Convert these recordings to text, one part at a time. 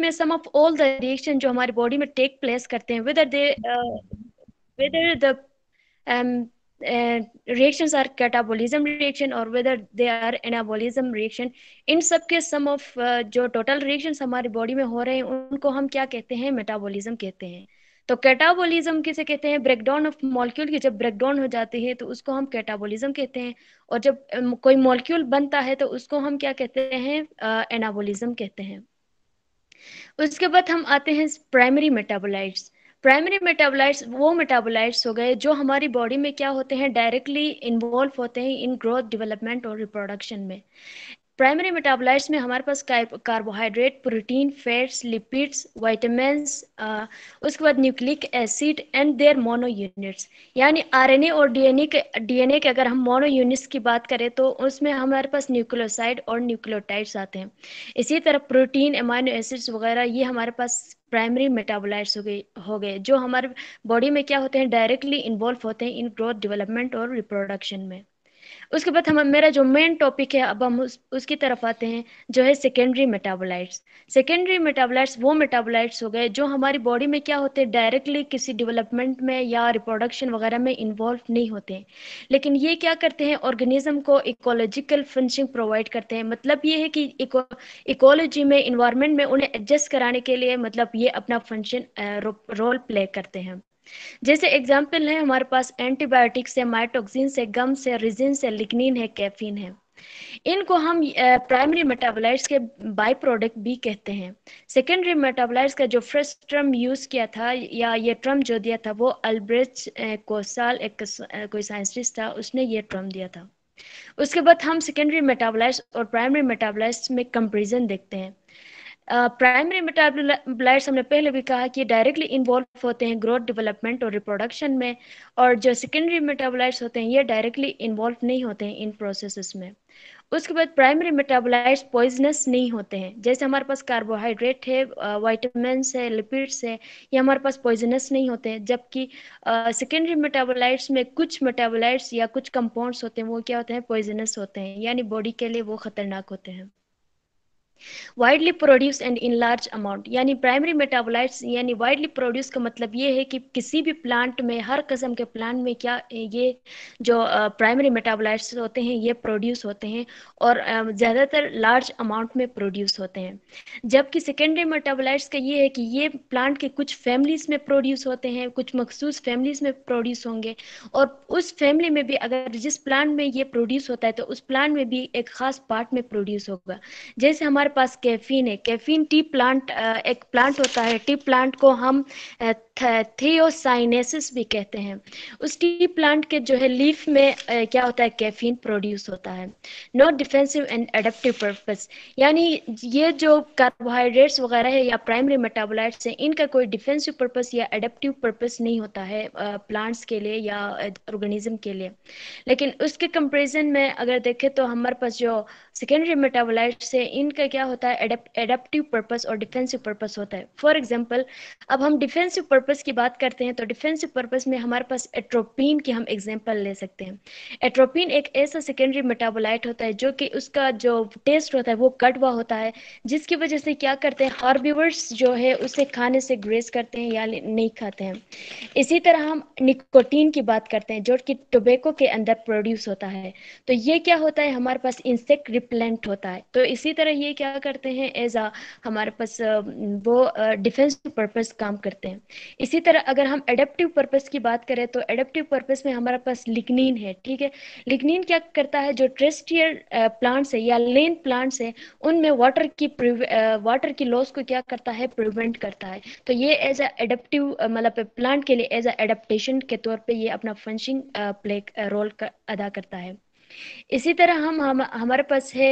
में sum of all the reaction जो हमारी बॉडी में टेक प्लेस करते हैं whether they whether the reactions are catabolism reaction और whether they are anabolism reaction इन सब के सम ऑफ uh, जो टोटल रिएक्शन हमारी बॉडी में हो रहे हैं उनको हम क्या कहते हैं मेटाबॉलिज्म कहते हैं तो कैटाबॉलिज्म किसे कहते हैं ब्रेकडाउन ऑफ मॉलिक्यूल की जब ब्रेकडाउन हो जाती है तो उसको हम कैटाबॉलिज्म कहते हैं और जब um, कोई मॉलिक्यूल बनता है तो उसको हम क्या कहते हैं एनाबॉलिज्म uh, कहते हैं उसके बाद हम आते हैं प्राइमरी मेटाबोलाइट्स प्राइमरी मेटाबोलाइट्स वो मेटाबोलाइट्स हो गए जो हमारी बॉडी में क्या होते हैं डायरेक्टली इन्वॉल्व होते हैं इन ग्रोथ डेवलपमेंट और रिप्रोडक्शन में प्राइमरी मेटाबोलाइट्स में हमारे पास carbohydrate protein fats lipids vitamin उसके बाद nucleic acid and their mono units यानी आरएनए और डीएनए के डीएनए के अगर हम मोनो यूनिट्स की बात करें तो उसमें हमारे पास न्यूक्लियोसाइड और न्यूक्लियोटाइड्स आते हैं इसी तरह प्रोटीन एमाइनो एसिड्स वगैरह ये हमारे पास प्राइमरी मेटाबोलाइट्स हो गए हो गए जो हमारे बॉडी में क्या होते हैं डायरेक्टली इन्वॉल्व होते हैं इन ग्रोथ डेवलपमेंट और रिप्रोडक्शन में उसके बाद हम मेरा जो मेन टॉपिक है अब हम उस, उसकी तरफ आते हैं जो है सेकेंडरी मेटाबोलाइट्स सेकेंडरी मेटाबोलाइट्स वो मेटाबोलाइट्स हो गए जो हमारी बॉडी में क्या होते हैं डायरेक्टली किसी डेवलपमेंट में या रिप्रोडक्शन वगैरह में इन्वॉल्व नहीं होते हैं लेकिन ये क्या करते हैं ऑर्गेनिज्म को इकोलॉजिकल फंक्शन प्रोवाइड करते हैं मतलब ये है कि इकोलॉजी में इन्वायरमेंट में उन्हें एडजस्ट कराने के लिए मतलब ये अपना फंक्शन रो, रोल प्ले करते हैं जैसे एग्जाम्पल है हमारे पास एंटीबायोटिक से माइटोक्सिन से गम से रिजिन से लिग्निन है कैफीन है इनको हम प्राइमरी मेटाबोलाइट्स के बाई प्रोडक्ट भी कहते हैं सेकेंडरी मेटाबोलाइट्स का जो फर्स्ट टर्म यूज किया था या ये टर्म जो दिया था वो अल्ब्रेच कोसाल एक कोई साइंटिस्ट था उसने ये टर्म दिया था उसके बाद हम सेकेंडरी मेटाबोलाइट्स और प्राइमरी मेटाबोलाइट्स में कंपेरिजन देखते हैं प्राइमरी मेटाबोलाइट्स हमने पहले भी कहा कि डायरेक्टली इन्वॉल्व होते हैं ग्रोथ डेवलपमेंट और रिप्रोडक्शन में और जो सेकेंडरी मेटाबोलाइट्स होते हैं ये डायरेक्टली इन्वॉल्व नहीं होते हैं इन प्रोसेसेस में उसके बाद प्राइमरी मेटाबोलाइट्स पॉइजनस नहीं होते हैं जैसे हमारे पास कार्बोहाइड्रेट है वाइटामिन है लिपिड्स है ये हमारे पास पॉइजनस नहीं होते हैं जबकि सेकेंडरी मेटाबोलाइट्स में कुछ मेटाबोलाइट्स या कुछ कंपाउंड्स होते हैं वो क्या होते हैं पॉइजनस होते हैं यानी बॉडी के लिए वो खतरनाक होते हैं widely produce and in large amount यानी प्राइमरी मेटाबोलाइट्स यानी वाइडली प्रोड्यूस का मतलब ये है कि किसी भी प्लांट में हर कस्म के प्लांट में क्या ये जो प्राइमरी मेटाबोलाइट्स होते हैं ये प्रोड्यूस होते हैं और ज़्यादातर लार्ज अमाउंट में प्रोड्यूस होते हैं जबकि सेकेंडरी मेटाबोलाइट्स का ये है कि ये प्लांट के कुछ फैमिलीज में प्रोड्यूस होते हैं कुछ मखसूस फैमिलीज में प्रोड्यूस होंगे और उस फैमिली में भी अगर जिस प्लांट में ये प्रोड्यूस होता है तो उस प्लांट में भी एक खास पार्ट में प्रोड्यूस होगा जैसे हमारे हमारे पास कैफीन है कैफीन टी प्लांट एक प्लांट होता है टी प्लांट को हम थियोसाइनेसिस भी कहते हैं उस टी प्लांट के जो है लीफ में क्या होता है कैफीन प्रोड्यूस होता है not defensive and adaptive purpose यानी ये जो कार्बोहाइड्रेट्स वगैरह है या प्राइमरी मेटाबोलाइट्स हैं इनका कोई डिफेंसिव पर्पस या एडेप्टिव पर्पस नहीं होता है प्लांट्स के लिए या ऑर्गेनिज्म के लिए लेकिन उसके कंपेरिजन में अगर देखें तो हमारे पास जो सेकेंडरी मेटाबोलाइट्स है इनका क्या होता है एडेप्टिव पर्पस और डिफेंसिव पर्पस होता है फॉर एग्जाम्पल अब हम डिफेंसिव पर्पस की बात करते हैं तो डिफेंसिव पर्पस में हमारे पास एट्रोपिन की हम एग्जाम्पल ले सकते हैं एट्रोपिन एक ऐसा सेकेंडरी मेटाबोलाइट होता है जो कि उसका जो टेस्ट होता है वो कटवा होता है जिसकी वजह से क्या करते हैं हॉर्बिवर्स जो है उसे खाने से ग्रेस करते हैं या नहीं खाते हैं इसी तरह हम निकोटीन की बात करते हैं जो कि टोबेको के अंदर प्रोड्यूस होता है तो ये क्या होता है हमारे पास इंसेक्ट रिप्लेंट होता है तो इसी तरह ये क्या क्या करते हैं एज आ हमारे पास वो डिफेंस पर्पस काम करते हैं इसी तरह अगर हम एडेप्टिव पर्पस की बात करें तो एडेप्टिव पर्पस में हमारे पास लिग्निन है ठीक है लिग्निन क्या करता है जो ट्रेस्टियर प्लांट्स है या लेन प्लांट्स है उनमें वाटर की वाटर की लॉस को क्या करता है प्रिवेंट करता है तो ये एज अ एडेप्टिव मतलब प्लांट के लिए एज अ एडेप्टेशन के तौर पर ये अपना फंक्शन प्ले रोल अदा करता है इसी तरह हम हम हमारे पास है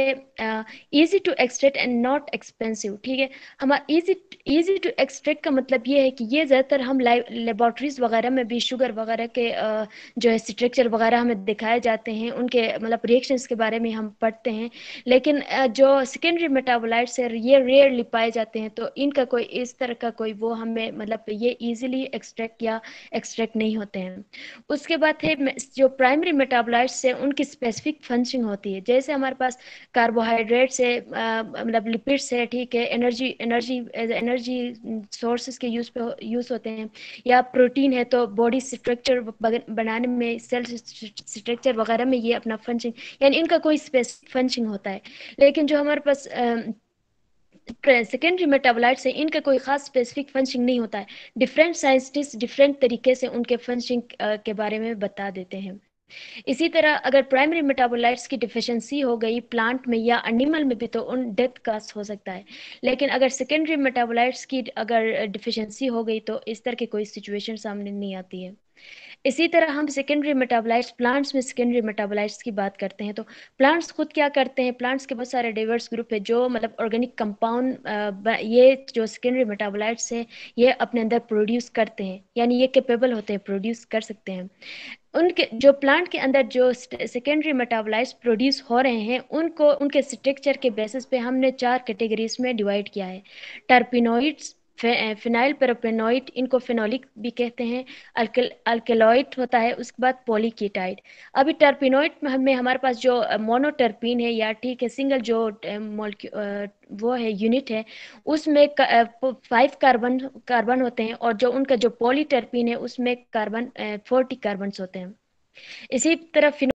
easy to extract and not expensive ठीक है हमारा इजी इजी टू एक्सट्रैक्ट का मतलब ये है कि ये ज़्यादातर हम लेबॉर्ट्रीज वगैरह में भी शुगर वगैरह के uh, जो है स्ट्रक्चर वगैरह हमें दिखाए जाते हैं उनके मतलब रिएक्शन के बारे में हम पढ़ते हैं लेकिन uh, जो सेकेंडरी मेटाबोलाइट्स है ये रेयरली पाए जाते हैं तो इनका कोई इस तरह का कोई वो हमें मतलब ये ईजिली एक्सट्रैक्ट या एक्सट्रैक्ट नहीं होते हैं उसके बाद है जो प्राइमरी मेटाबोलाइट्स है उनकी स्पेसिफिक फंक्शन होती है जैसे हमारे पास कार्बोहाइड्रेट्स है मतलब लिपिड्स है ठीक है एनर्जी एनर्जी एनर्जी सोर्सेस के यूज पे यूज होते हैं या प्रोटीन है तो बॉडी स्ट्रक्चर बनाने में सेल स्ट्रक्चर वगैरह में ये अपना फंक्शन यानी इनका कोई स्पेसिफिक फंक्शन होता है लेकिन जो हमारे पास सेकेंडरी मेटाबोलाइट से इनका कोई खास स्पेसिफिक फंक्शन नहीं होता है डिफरेंट साइंटिस्ट डिफरेंट तरीके से उनके फंक्शन के बारे में बता देते हैं इसी तरह अगर प्राइमरी मेटाबोलाइट्स की डिफिशेंसी हो गई प्लांट में या एनिमल में भी तो उन डेथ काज हो सकता है लेकिन अगर सेकेंडरी मेटाबोलाइट्स की अगर डिफिशेंसी हो गई तो इस तरह की कोई सिचुएशन सामने नहीं आती है इसी तरह हम सेकेंडरी मेटाबोलाइट्स प्लांट्स में सेकेंडरी मेटाबोलाइट्स की बात करते हैं तो प्लांट्स खुद क्या करते हैं प्लांट्स के बहुत सारे डाइवर्स ग्रुप है जो मतलब ऑर्गेनिक कंपाउंड ये जो सेकेंडरी मेटाबोलाइट्स है ये अपने अंदर प्रोड्यूस करते हैं यानी ये कैपेबल होते हैं प्रोड्यूस कर सकते हैं उनके जो प्लांट के अंदर जो सेकेंडरी मेटाबोलाइट्स प्रोड्यूस हो रहे हैं उनको उनके स्ट्रक्चर के बेसिस पे हमने चार कैटेगरीज में डिवाइड किया है टर्पिनोइड्स फिनाइल पेरोपेनोइड इनको फिनोलिक भी कहते हैं अल्केलॉइड होता है उसके बाद पॉलीकीटाइड अभी टर्पिनोइड में हमारे पास जो मोनोटर्पिन है या ठीक है सिंगल जो वो है यूनिट है उसमें फाइव कार्बन कार्बन होते हैं और जो उनका जो पॉलीटर्पिन है उसमें कार्बन फोर्टी कार्बन होते हैं इसी तरह